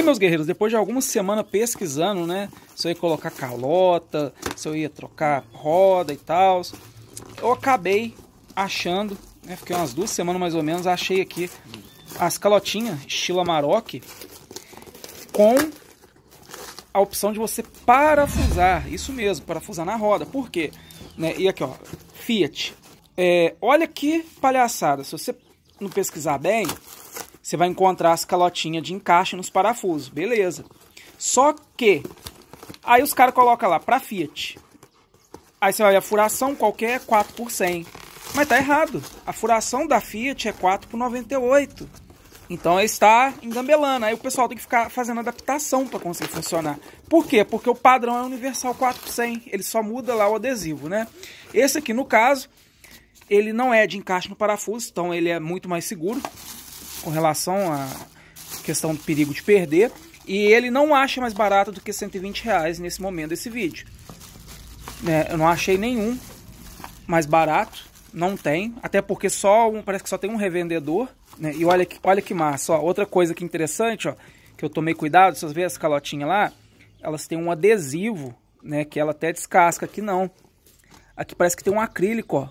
E meus guerreiros, depois de algumas semanas pesquisando, né? Se eu ia colocar calota, se eu ia trocar roda e tal, eu acabei achando, né, Fiquei umas duas semanas mais ou menos, achei aqui as calotinhas estilo Amarok com a opção de você parafusar, isso mesmo, parafusar na roda. Por quê? Né? E aqui, ó, Fiat. É, olha que palhaçada, se você não pesquisar bem, você vai encontrar as calotinhas de encaixe nos parafusos, beleza. Só que, aí os caras colocam lá, para Fiat. Aí você vai ver, a furação qualquer é 4 por 100. Mas tá errado. A furação da Fiat é 4 por 98. Então ele está engambelando. Aí o pessoal tem que ficar fazendo adaptação para conseguir funcionar. Por quê? Porque o padrão é universal 4 por 100. Ele só muda lá o adesivo, né? Esse aqui, no caso, ele não é de encaixe no parafuso, então ele é muito mais seguro com relação à questão do perigo de perder. E ele não acha mais barato do que 120 reais nesse momento desse vídeo. É, eu não achei nenhum mais barato, não tem. Até porque só um, parece que só tem um revendedor. Né? E olha que, olha que massa, ó, outra coisa que interessante, ó, que eu tomei cuidado, vocês vêem as calotinhas lá, elas têm um adesivo, né, que ela até descasca, aqui não. Aqui parece que tem um acrílico, ó,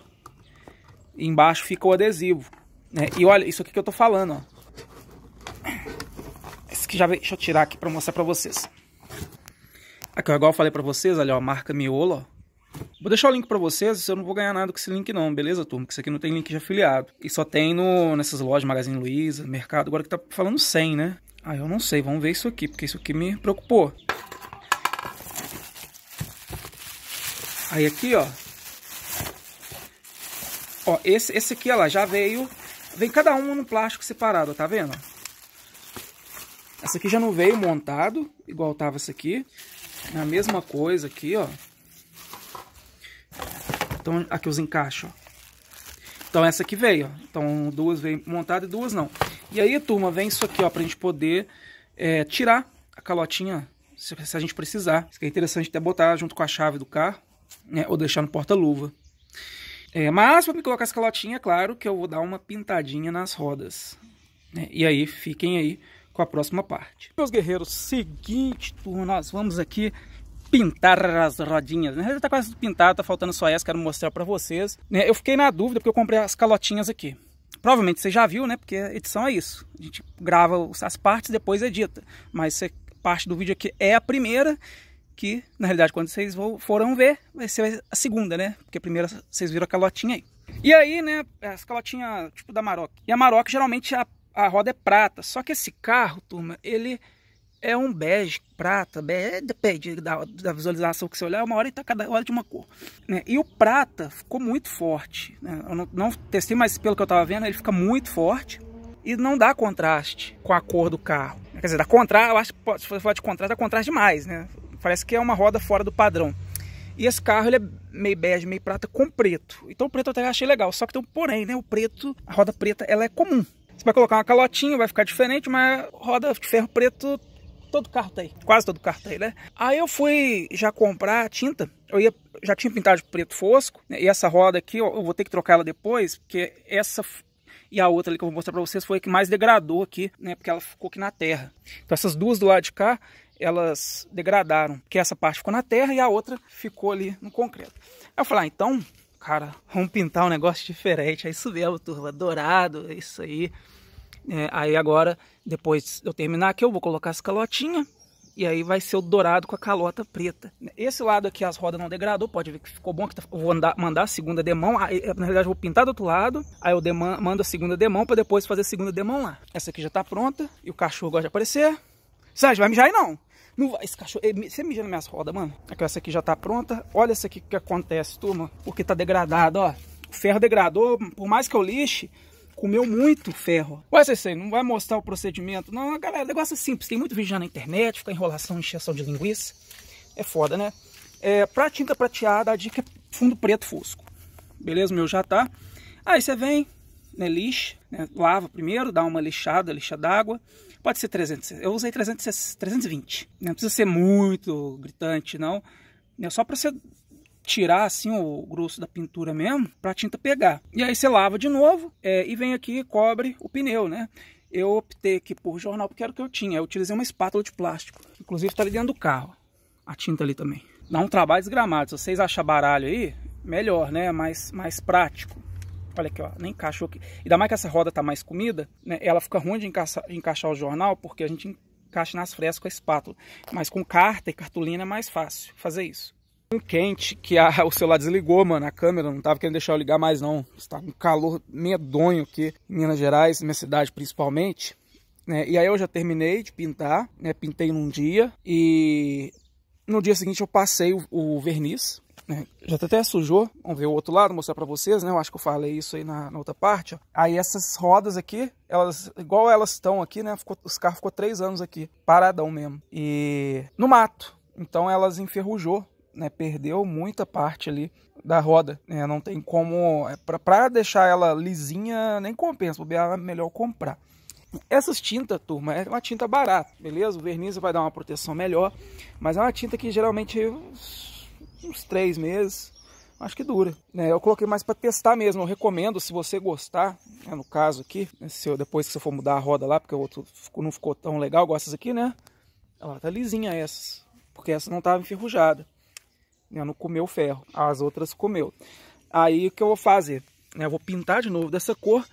embaixo fica o adesivo. Né? E olha, isso aqui que eu tô falando, ó. Esse aqui já veio, deixa eu tirar aqui pra mostrar pra vocês. Aqui, ó, igual eu falei pra vocês, olha, ó, marca miolo, ó. Vou deixar o link para vocês, eu não vou ganhar nada com esse link não, beleza, turma? Porque isso aqui não tem link de afiliado. E só tem no, nessas lojas, Magazine Luiza, Mercado, agora que tá falando 100, né? Ah, eu não sei, vamos ver isso aqui, porque isso aqui me preocupou. Aí aqui, ó. Ó, esse, esse aqui, ó, já veio Vem cada uma no plástico separado, tá vendo? Essa aqui já não veio montado, igual tava essa aqui. É a mesma coisa aqui, ó. Então, aqui os encaixes, ó. Então, essa aqui veio, ó. Então, duas veio montada e duas não. E aí, turma, vem isso aqui, ó, pra gente poder é, tirar a calotinha, se, se, a gente precisar. Isso que é interessante até botar junto com a chave do carro, né? Ou deixar no porta-luva. É, mas para me colocar essa calotinha, é claro que eu vou dar uma pintadinha nas rodas. Né? E aí, fiquem aí com a próxima parte. Meus guerreiros, seguinte turno, nós vamos aqui pintar as rodinhas. Né? Já tá quase pintado, tá faltando só essa, quero mostrar para vocês. Né? Eu fiquei na dúvida porque eu comprei as calotinhas aqui. Provavelmente você já viu, né? Porque edição é isso. A gente grava as partes, depois edita. É mas parte do vídeo aqui é a primeira que na realidade quando vocês foram ver, vai ser a segunda, né? Porque a primeira vocês viram a calotinha aí. E aí, né, as calotinhas tipo da Maroc. E a Maroc geralmente a, a roda é prata, só que esse carro, turma, ele é um bege, prata, bege, é, depende da, da, visualização que você olhar, é uma hora e tá cada hora de uma cor. Né? E o prata ficou muito forte, né? eu não, não, testei, mas pelo que eu tava vendo, ele fica muito forte e não dá contraste com a cor do carro. Quer dizer, dá contraste, eu acho que se for de contraste, dá contraste demais, né? Parece que é uma roda fora do padrão. E esse carro ele é meio bege, meio prata com preto. Então o preto eu até achei legal. Só que tem um porém, né? O preto, a roda preta, ela é comum. Você vai colocar uma calotinha, vai ficar diferente, mas roda de ferro preto, todo carro tem. Quase todo carro tem, né? Aí eu fui já comprar a tinta. Eu ia, já tinha pintado de preto fosco. Né? E essa roda aqui, ó, eu vou ter que trocar ela depois, porque essa e a outra ali que eu vou mostrar para vocês foi a que mais degradou aqui, né? Porque ela ficou aqui na terra. Então essas duas do lado de cá, elas degradaram, que essa parte ficou na terra e a outra ficou ali no concreto. Aí eu falei, ah, então, cara, vamos pintar um negócio diferente. Aí subiu a turma, dourado, isso aí. É, aí agora, depois eu terminar aqui, eu vou colocar as calotinhas. E aí vai ser o dourado com a calota preta. Esse lado aqui as rodas não degradou, pode ver que ficou bom, que tá, vou andar, mandar a segunda demão. Aí, eh, na realidade vou pintar do outro lado, aí eu deman, mando a segunda demão para depois fazer a segunda demão lá. Essa aqui já tá pronta e o cachorro gosta de aparecer. Sérgio, vai mijar aí não? Não vai, esse cachorro. Você mija nas minhas rodas, mano. Aqui, é essa aqui já tá pronta. Olha essa aqui que acontece, turma. Porque tá degradado, ó. O ferro degradou. Por mais que eu lixe, comeu muito ferro. Ué, aí não vai mostrar o procedimento? Não, galera, negócio é simples. Tem muito vídeo já na internet, fica enrolação, encheção de linguiça. É foda, né? É, pra tinta prateada, a dica é fundo preto fosco. Beleza? meu já tá. Aí você vem, né, lixa, né, lava primeiro, dá uma lixada, lixa d'água. Pode ser 300. Eu usei 300, 320. Não precisa ser muito gritante, não. É só para você tirar assim o grosso da pintura mesmo, para a tinta pegar. E aí você lava de novo é, e vem aqui e cobre o pneu, né? Eu optei aqui por jornal porque era o que eu tinha. Eu utilizei uma espátula de plástico. Inclusive está ali dentro do carro. A tinta ali também. Dá um trabalho desgramado. Se vocês acham baralho aí, melhor, né? Mais, mais prático olha aqui, ó, nem encaixou aqui. Ainda mais que essa roda tá mais comida, né? Ela fica ruim de encaixar, encaixar o jornal, porque a gente encaixa nas frescas com a espátula. Mas com carta e cartolina é mais fácil fazer isso. Tá um quente que a, o celular desligou, mano, a câmera, não tava querendo deixar eu ligar mais não. Está um calor medonho aqui em Minas Gerais, minha cidade principalmente. Né? E aí eu já terminei de pintar, né? Pintei num dia e no dia seguinte eu passei o, o verniz, já tá até sujou. Vamos ver o outro lado, mostrar para vocês, né? Eu acho que eu falei isso aí na, na outra parte. Ó. Aí essas rodas aqui, elas, igual elas estão aqui, né? Ficou, os carros ficou três anos aqui, paradão mesmo. E no mato. Então elas enferrujou, né? Perdeu muita parte ali da roda. Né? Não tem como. É, para deixar ela lisinha, nem compensa. É melhor comprar. Essas tintas, turma, é uma tinta barata, beleza? O verniz vai dar uma proteção melhor, mas é uma tinta que geralmente uns três meses, acho que dura. Né? Eu coloquei mais para testar mesmo, eu recomendo, se você gostar, né, no caso aqui, né, se eu, depois que você for mudar a roda lá, porque o outro não ficou tão legal, igual essas aqui, né? Ela tá lisinha essas, porque essa não estava enferrujada. Né? Não comeu ferro, as outras comeu. Aí o que eu vou fazer? Né? Eu vou pintar de novo dessa cor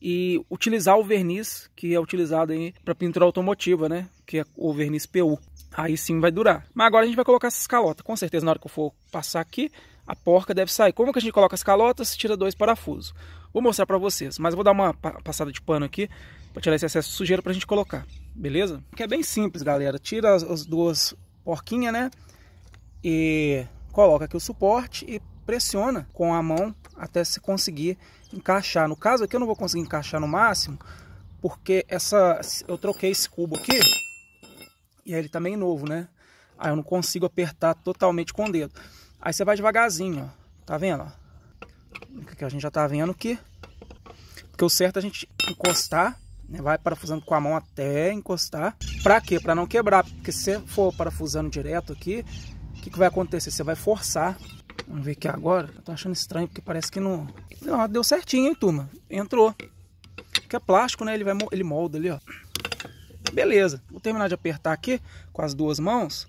e utilizar o verniz que é utilizado aí para pintura automotiva, né? Que é o verniz PU aí sim vai durar. Mas agora a gente vai colocar essas calotas. Com certeza, na hora que eu for passar aqui, a porca deve sair. Como que a gente coloca as calotas? Tira dois parafusos. Vou mostrar para vocês, mas vou dar uma passada de pano aqui para tirar esse excesso de sujeira para a gente colocar, beleza? Que é bem simples, galera. Tira as, as duas porquinhas, né? E coloca aqui o suporte e pressiona com a mão até se conseguir encaixar. No caso aqui eu não vou conseguir encaixar no máximo, porque essa eu troquei esse cubo aqui e aí ele também tá é novo, né? Aí eu não consigo apertar totalmente com o dedo. Aí você vai devagarzinho, ó. Tá vendo? Ó? Que a gente já tá vendo que... Porque o certo é a gente encostar, né? Vai parafusando com a mão até encostar. Pra quê? Pra não quebrar. Porque se você for parafusando direto aqui, o que, que vai acontecer? Você vai forçar. Vamos ver aqui agora. Eu tô achando estranho, porque parece que não... Não, deu certinho, hein, turma? Entrou. Porque é plástico, né? Ele, vai, ele molda ali, ó. Beleza, vou terminar de apertar aqui com as duas mãos.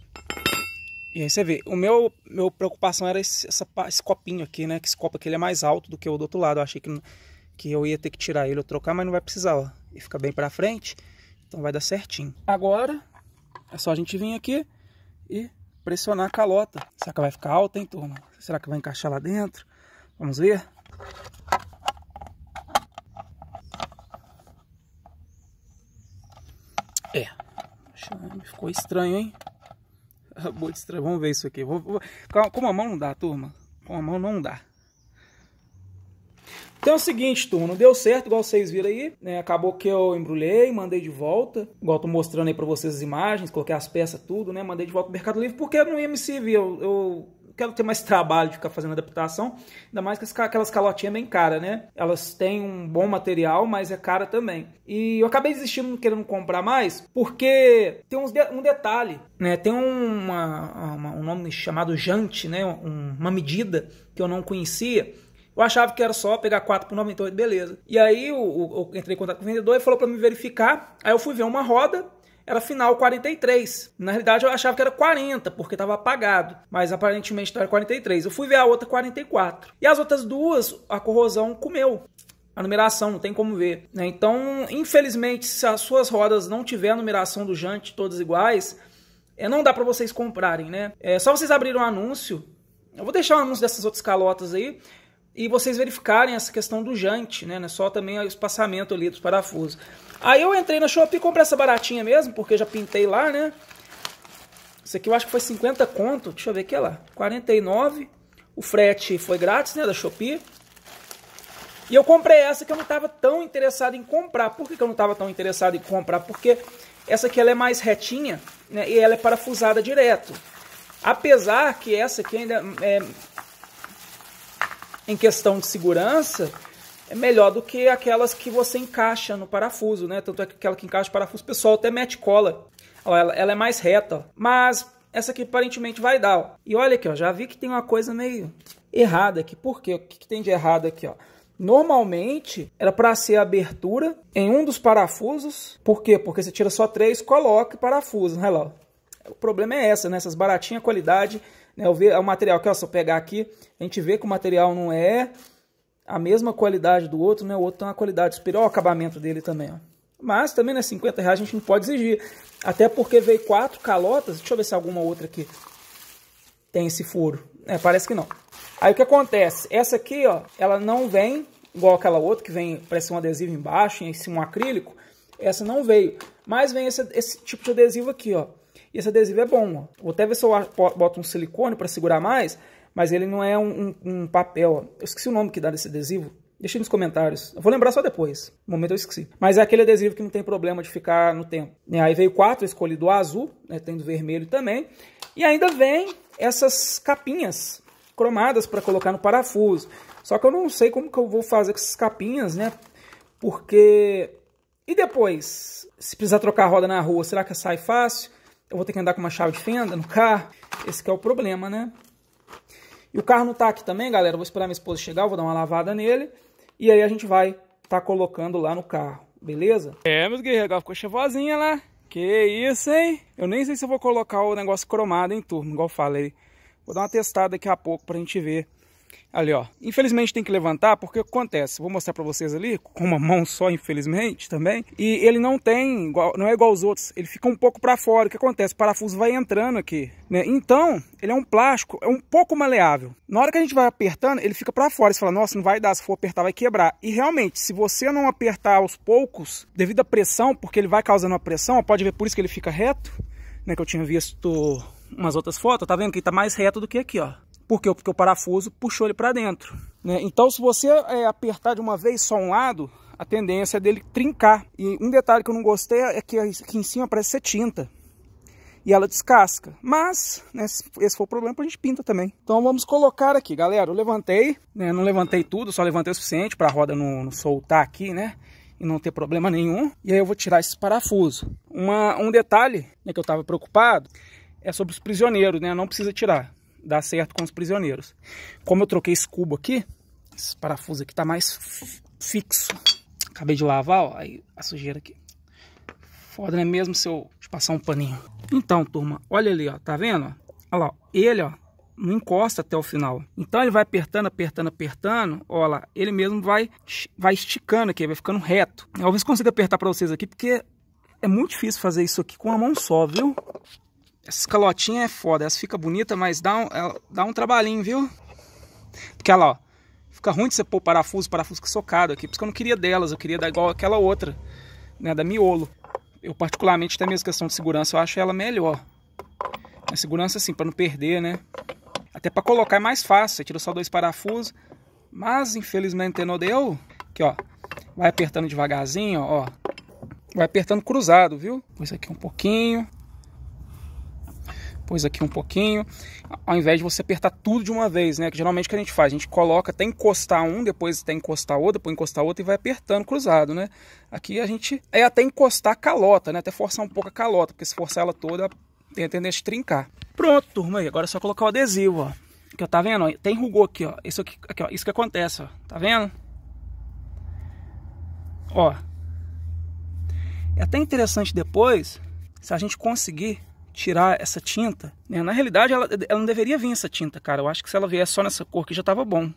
E aí você vê, o meu, meu preocupação era esse, essa, esse copinho aqui, né? Que esse copo aqui ele é mais alto do que o do outro lado. Eu achei que, que eu ia ter que tirar ele ou trocar, mas não vai precisar, ó. E fica bem pra frente, então vai dar certinho. Agora, é só a gente vir aqui e pressionar a calota. Será que vai ficar alta, hein, turma? Será que vai encaixar lá dentro? Vamos ver? É. Ficou estranho, hein? Acabou de estranho. Vamos ver isso aqui. Vou, vou... Com a mão não dá, turma. Com a mão não dá. Então é o seguinte, turma, deu certo, igual vocês viram aí, né? Acabou que eu embrulhei, mandei de volta, igual tô mostrando aí para vocês as imagens, coloquei as peças, tudo, né? Mandei de volta pro Mercado Livre, porque não ia me servir, eu, eu quero ter mais trabalho de ficar fazendo adaptação, ainda mais que aquelas calotinhas bem caras, né? Elas têm um bom material, mas é cara também. E eu acabei desistindo, querendo comprar mais, porque tem uns de, um detalhe, né? Tem uma, uma, um nome chamado jante, né? Um, uma medida que eu não conhecia, eu achava que era só pegar 4 por 98, beleza. E aí eu, eu, eu entrei em contato com o vendedor e falou para me verificar. Aí eu fui ver uma roda era final 43. Na realidade, eu achava que era 40, porque estava apagado, mas aparentemente não era 43. Eu fui ver a outra 44. E as outras duas, a corrosão comeu a numeração, não tem como ver. Né? Então, infelizmente, se as suas rodas não tiver a numeração do jante todas iguais, é, não dá para vocês comprarem, né? É só vocês abrirem um anúncio. Eu vou deixar o um anúncio dessas outras calotas aí e vocês verificarem essa questão do jante, né? É só também o espaçamento ali dos parafusos. Aí eu entrei na Shopee e comprei essa baratinha mesmo, porque já pintei lá, né? Isso aqui eu acho que foi 50 conto, deixa eu ver aqui, olha lá, 49. O frete foi grátis, né, da Shopee. E eu comprei essa que eu não estava tão interessado em comprar. Por que, que eu não estava tão interessado em comprar? Porque essa aqui ela é mais retinha né, e ela é parafusada direto. Apesar que essa aqui ainda é, em questão de segurança, é melhor do que aquelas que você encaixa no parafuso, né? Tanto é que aquela que encaixa o parafuso, o pessoal até mete cola. Ela, ela é mais reta, mas essa aqui aparentemente vai dar. Ó. E olha aqui, ó, já vi que tem uma coisa meio errada aqui. Por quê? O que, que tem de errado aqui, ó? Normalmente era para ser abertura em um dos parafusos. Por quê? Porque você tira só três, coloca e parafusa. Olha né, lá. O problema é essa, né? Essas baratinhas qualidade. Né? Eu ver, é o material que, ó, se eu pegar aqui, a gente vê que o material não é a mesma qualidade do outro, né? O outro tem uma qualidade superior ao acabamento dele também, ó. Mas também, né, 50 reais a gente não pode exigir. Até porque veio quatro calotas. Deixa eu ver se alguma outra aqui tem esse furo. É, parece que não. Aí o que acontece? Essa aqui, ó, ela não vem igual aquela outra que vem, parece um adesivo embaixo, em cima um acrílico. Essa não veio. Mas vem esse, esse tipo de adesivo aqui, ó. E esse adesivo é bom, ó. Vou até ver se eu boto um silicone para segurar mais mas ele não é um, um, um papel. Eu esqueci o nome que dá desse adesivo. Deixei nos comentários. Eu vou lembrar só depois. No momento eu esqueci. Mas é aquele adesivo que não tem problema de ficar no tempo. Aí veio quatro, escolhi do azul, né? tem do vermelho também. E ainda vem essas capinhas cromadas para colocar no parafuso. Só que eu não sei como que eu vou fazer com essas capinhas, né? Porque... E depois? Se precisar trocar a roda na rua, será que sai fácil? Eu vou ter que andar com uma chave de fenda no carro? Esse é o problema, né? E o carro não tá aqui também, galera. vou esperar minha esposa chegar, vou dar uma lavada nele. E aí a gente vai tá colocando lá no carro, beleza? É, meus guerreiros, agora ficou chevosinha lá. Que isso, hein? Eu nem sei se eu vou colocar o negócio cromado, em turma? Igual eu falei. Vou dar uma testada daqui a pouco pra gente ver Ali, ó. Infelizmente tem que levantar, porque o que acontece? Vou mostrar para vocês ali, com uma mão só, infelizmente, também. E ele não tem, igual, não é igual aos outros. Ele fica um pouco para fora. O que acontece? O parafuso vai entrando aqui, né? Então, ele é um plástico, é um pouco maleável. Na hora que a gente vai apertando, ele fica para fora. Você fala, nossa, não vai dar, se for apertar, vai quebrar. E realmente, se você não apertar aos poucos, devido à pressão, porque ele vai causando uma pressão, pode ver por isso que ele fica reto, né? Que eu tinha visto umas outras fotos, tá vendo que ele tá mais reto do que aqui, ó. Por quê? Porque o parafuso puxou ele para dentro. Né? Então, se você é, apertar de uma vez só um lado, a tendência é dele trincar. E um detalhe que eu não gostei é que aqui em cima parece ser tinta. E ela descasca. Mas, né, esse foi o problema, a gente pinta também. Então vamos colocar aqui, galera. Eu levantei, né, não levantei tudo, só levantei o suficiente para a roda não, não soltar aqui, né? e não ter problema nenhum. E aí eu vou tirar esse parafuso. Uma, um detalhe né, que eu estava preocupado é sobre os prisioneiros, né? Não precisa tirar dar certo com os prisioneiros. Como eu troquei esse cubo aqui, esse parafuso aqui tá mais fixo. Acabei de lavar, ó, aí a sujeira aqui. Foda, né? Mesmo se eu passar um paninho. Então, turma, olha ali, ó, tá vendo? Olha lá, ele, ó, não encosta até o final. Então ele vai apertando, apertando, apertando. Olha lá, ele mesmo vai, vai esticando aqui, vai ficando reto. Talvez consiga apertar para vocês aqui, porque é muito difícil fazer isso aqui com a mão só, viu? Essa calotinha é foda, Essa fica bonita, mas dá um, ela, é, dá um trabalhinho, viu? Porque ela, ó, fica ruim de você pôr parafuso, parafuso que socado aqui. Por isso que eu não queria delas, eu queria dar igual aquela outra, né, da miolo. Eu particularmente, até mesmo questão de segurança, eu acho ela melhor. A segurança assim, para não perder, né? Até para colocar é mais fácil, você tira só dois parafusos. Mas, infelizmente, não deu. Aqui, ó, vai apertando devagarzinho, ó. Vai apertando cruzado, viu? Isso aqui um pouquinho pôs aqui um pouquinho, ao invés de você apertar tudo de uma vez, né? Que geralmente o que a gente faz, a gente coloca até encostar um, depois até encostar outro, depois encostar outro e vai apertando cruzado, né? Aqui a gente é até encostar a calota, né? Até forçar um pouco a calota, porque se forçar ela toda, tem a tendência de trincar. Pronto, turma aí, agora é só colocar o adesivo, ó. Que ó, tá vendo? tem rugou aqui, ó. Isso aqui, aqui, ó. Isso que acontece, ó. Tá vendo? Ó. É até interessante depois, se a gente conseguir tirar essa tinta, né? Na realidade, ela, ela não deveria vir essa tinta, cara. Eu acho que se ela vier só nessa cor que já tava bom.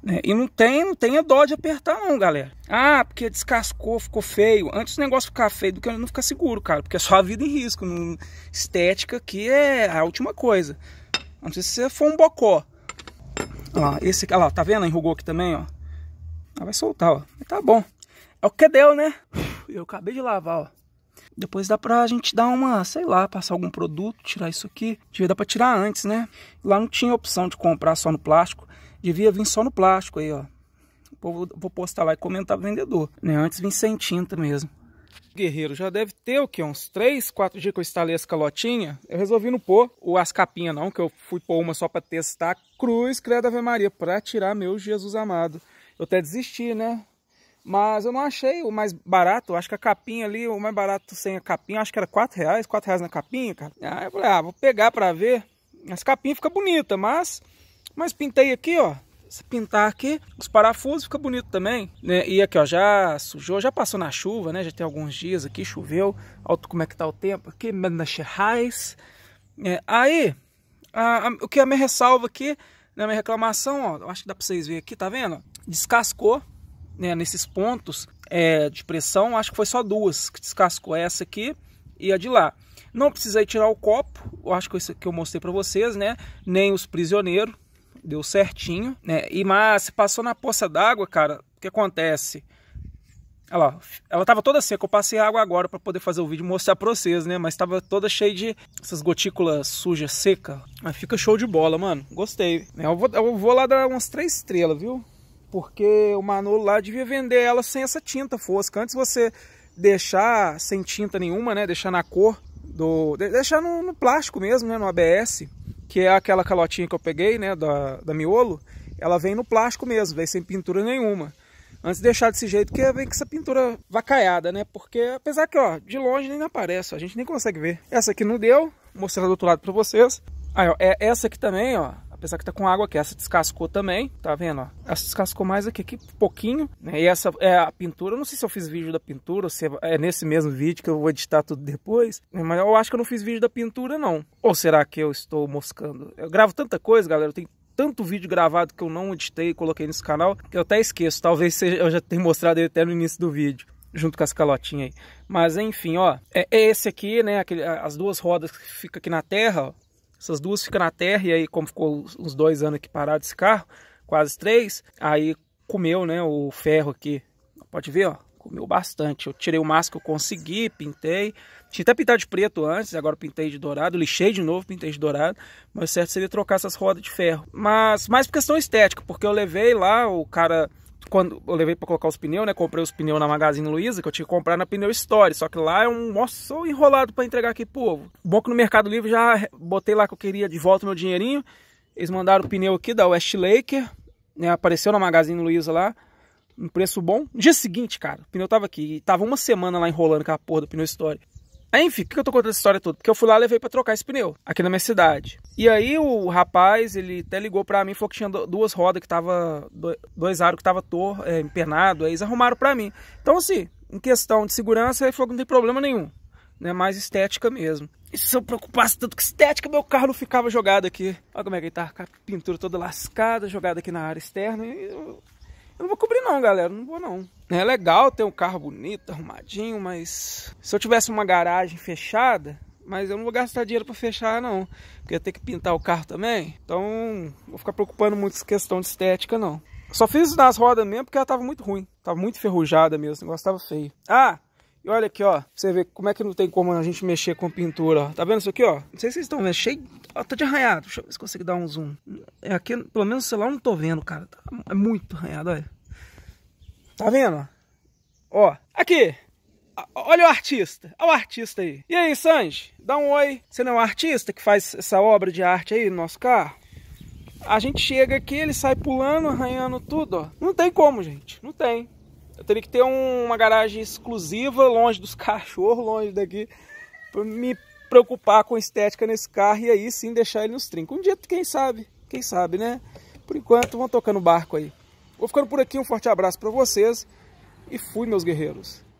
Né? E não tem, não tenha dó de apertar não, galera. Ah, porque descascou, ficou feio. Antes o negócio ficar feio do que não ficar seguro, cara. Porque é só a vida em risco. Não... Estética que é a última coisa. não sei se você for um bocó. Ó, esse aqui, ó lá, tá vendo? Enrugou aqui também, ó. Ah, vai soltar, ó. Tá bom. É o que deu, né? Eu acabei de lavar, ó. Depois dá pra gente dar uma, sei lá, passar algum produto, tirar isso aqui. Devia dar pra tirar antes, né? Lá não tinha opção de comprar só no plástico. Devia vir só no plástico aí, ó. Vou, vou postar lá e comentar vendedor. Né? Antes vim sem tinta mesmo. Guerreiro, já deve ter o que Uns 3, 4 dias que eu instalei essa calotinha. Eu resolvi não pôr as capinhas não, que eu fui pôr uma só pra testar. Cruz, credo Ave Maria, pra tirar meu Jesus amado. Eu até desisti, né? Mas eu não achei o mais barato, acho que a capinha ali, o mais barato sem a capinha, acho que era 4 reais, 4 reais na capinha, cara. Aí ah, eu falei, ah, vou pegar pra ver. As capinhas fica bonita, mas, mas pintei aqui, ó. Se pintar aqui, os parafusos fica bonito também, né? E aqui, ó, já sujou, já passou na chuva, né? Já tem alguns dias aqui, choveu. Olha como é que tá o tempo aqui, Minas Gerais. É, aí, a, a, o que a minha ressalva aqui, na né, minha reclamação, ó, acho que dá pra vocês verem aqui, tá vendo? Descascou né, nesses pontos é, de pressão, acho que foi só duas que descascou, essa aqui e a de lá. Não precisei tirar o copo, eu acho que esse que eu mostrei para vocês, né? Nem os prisioneiros, deu certinho, né? E mas se passou na poça d'água, cara, o que acontece? Ela, ela tava toda seca, eu passei água agora para poder fazer o vídeo mostrar para vocês, né? Mas tava toda cheia de essas gotículas sujas, seca. Mas fica show de bola, mano. Gostei. Eu vou, eu vou lá dar umas três estrelas, viu? porque o Manolo lá devia vender ela sem essa tinta fosca. Antes você deixar sem tinta nenhuma, né? Deixar na cor do... Deixar no, no plástico mesmo, né? No ABS, que é aquela calotinha que eu peguei, né? Da, da Miolo. Ela vem no plástico mesmo, vem sem pintura nenhuma. Antes de deixar desse jeito, que vem com essa pintura vacaiada, né? Porque, apesar que, ó, de longe nem aparece, ó, a gente nem consegue ver. Essa aqui não deu, vou mostrar do outro lado pra vocês. Aí, ó, é essa aqui também, ó. Apesar que tá com água aqui. Essa descascou também, tá vendo? Ó? Essa descascou mais aqui, aqui pouquinho. Né? E essa é a pintura. Eu não sei se eu fiz vídeo da pintura ou se é nesse mesmo vídeo que eu vou editar tudo depois. Né? Mas eu acho que eu não fiz vídeo da pintura, não. Ou será que eu estou moscando? Eu gravo tanta coisa, galera. Eu tenho tanto vídeo gravado que eu não editei e coloquei nesse canal que eu até esqueço. Talvez seja, eu já tenha mostrado ele até no início do vídeo junto com as calotinhas aí. Mas enfim, ó, é, é esse aqui, né, aquele, as duas rodas que fica aqui na terra, ó, essas duas ficam na terra e aí, como ficou uns dois anos aqui parado esse carro, quase três, aí comeu né, o ferro aqui. Pode ver, ó, comeu bastante. Eu tirei o máximo que eu consegui, pintei. Tinha até pintado de preto antes, agora pintei de dourado. Lixei de novo, pintei de dourado. Mas certo seria trocar essas rodas de ferro. Mas mais por questão estética, porque eu levei lá, o cara quando eu levei para colocar os pneus, né? Comprei os pneus na Magazine Luiza, que eu tinha que comprar na Pneu Store. Só que lá é um nossa, enrolado para entregar aqui povo. Bom que no Mercado Livre já botei lá que eu queria de volta meu dinheirinho. Eles mandaram o pneu aqui da Westlake, né? Apareceu na Magazine Luiza lá. Um preço bom. No dia seguinte, cara, o pneu tava aqui. E tava uma semana lá enrolando com a porra do pneu Store. Aí, enfim, o que eu tô contando essa história toda? Porque eu fui lá e levei pra trocar esse pneu, aqui na minha cidade. E aí o rapaz, ele até ligou para mim, falou que tinha duas rodas que tava, dois aros que tava tor, é, empenado, aí eles arrumaram para mim. Então assim, em questão de segurança, ele falou que não tem problema nenhum, né, mais estética mesmo. E se eu preocupasse tanto com estética, meu carro não ficava jogado aqui. Olha como é que ele tá, com a pintura toda lascada, jogada aqui na área externa, eu, eu não vou cobrir não, galera, não vou não. É legal ter um carro bonito, arrumadinho, mas se eu tivesse uma garagem fechada, mas eu não vou gastar dinheiro para fechar, não. Porque eu tenho que pintar o carro também. Então, vou ficar preocupando muito com questão de estética, não. Só fiz nas rodas mesmo porque ela tava muito ruim. Tava muito ferrujada mesmo, o negócio tava feio. Ah, e olha aqui, ó. Pra você ver como é que não tem como a gente mexer com pintura, ó. Tá vendo isso aqui, ó? Não sei se vocês estão vendo. Cheio... Ó, tá de arranhado. Deixa eu ver se consigo dar um zoom. É aqui, pelo menos, sei lá, eu não tô vendo, cara. Tá, é muito arranhado, olha. Tá vendo, ó? Ó, aqui. Ah, olha o artista, olha o artista aí. E aí, Sanji, dá um oi. Você não é um artista que faz essa obra de arte aí no nosso carro? A gente chega aqui, ele sai pulando, arranhando tudo, ó. Não tem como, gente, não tem. Eu teria que ter um, uma garagem exclusiva, longe dos cachorros, longe daqui, pra me preocupar com estética nesse carro e aí sim deixar ele nos trincos. Um dia, quem sabe, quem sabe, né? Por enquanto, vão tocando barco aí. Vou ficando por aqui, um forte abraço para vocês e fui, meus guerreiros.